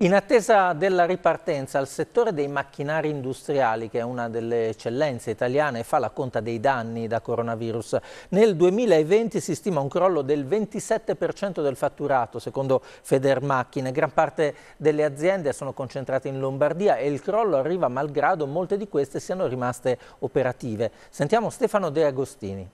In attesa della ripartenza, il settore dei macchinari industriali, che è una delle eccellenze italiane, fa la conta dei danni da coronavirus. Nel 2020 si stima un crollo del 27% del fatturato, secondo Federmacchine. Gran parte delle aziende sono concentrate in Lombardia e il crollo arriva malgrado molte di queste siano rimaste operative. Sentiamo Stefano De Agostini.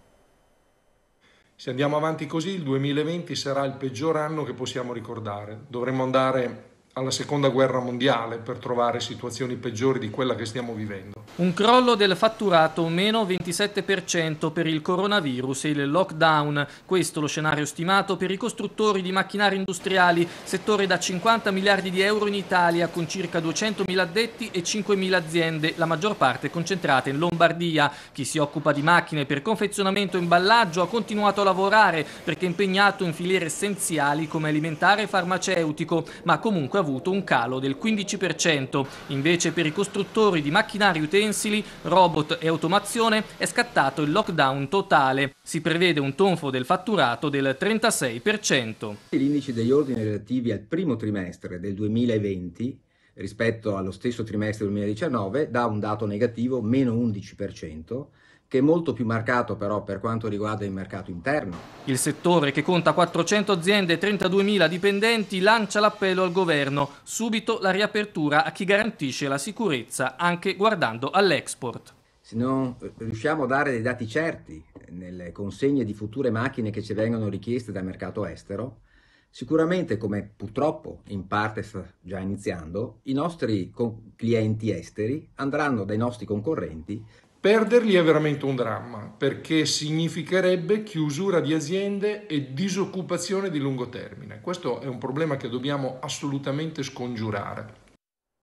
Se andiamo avanti così, il 2020 sarà il peggior anno che possiamo ricordare. Dovremmo andare alla seconda guerra mondiale per trovare situazioni peggiori di quella che stiamo vivendo. Un crollo del fatturato, meno 27% per il coronavirus e il lockdown. Questo lo scenario stimato per i costruttori di macchinari industriali, settore da 50 miliardi di euro in Italia, con circa 200.000 addetti e 5.000 aziende, la maggior parte concentrate in Lombardia. Chi si occupa di macchine per confezionamento e imballaggio ha continuato a lavorare perché è impegnato in filiere essenziali come alimentare e farmaceutico, ma ha comunque avuto un calo del 15%. Invece per i costruttori di macchinari utenti, utensili, robot e automazione è scattato il lockdown totale. Si prevede un tonfo del fatturato del 36%. L'indice degli ordini relativi al primo trimestre del 2020 rispetto allo stesso trimestre 2019 da un dato negativo meno 11% che è molto più marcato però per quanto riguarda il mercato interno. Il settore, che conta 400 aziende e 32.000 dipendenti, lancia l'appello al governo, subito la riapertura a chi garantisce la sicurezza anche guardando all'export. Se non eh, riusciamo a dare dei dati certi nelle consegne di future macchine che ci vengono richieste dal mercato estero, Sicuramente, come purtroppo in parte sta già iniziando, i nostri clienti esteri andranno dai nostri concorrenti. Perderli è veramente un dramma, perché significherebbe chiusura di aziende e disoccupazione di lungo termine. Questo è un problema che dobbiamo assolutamente scongiurare.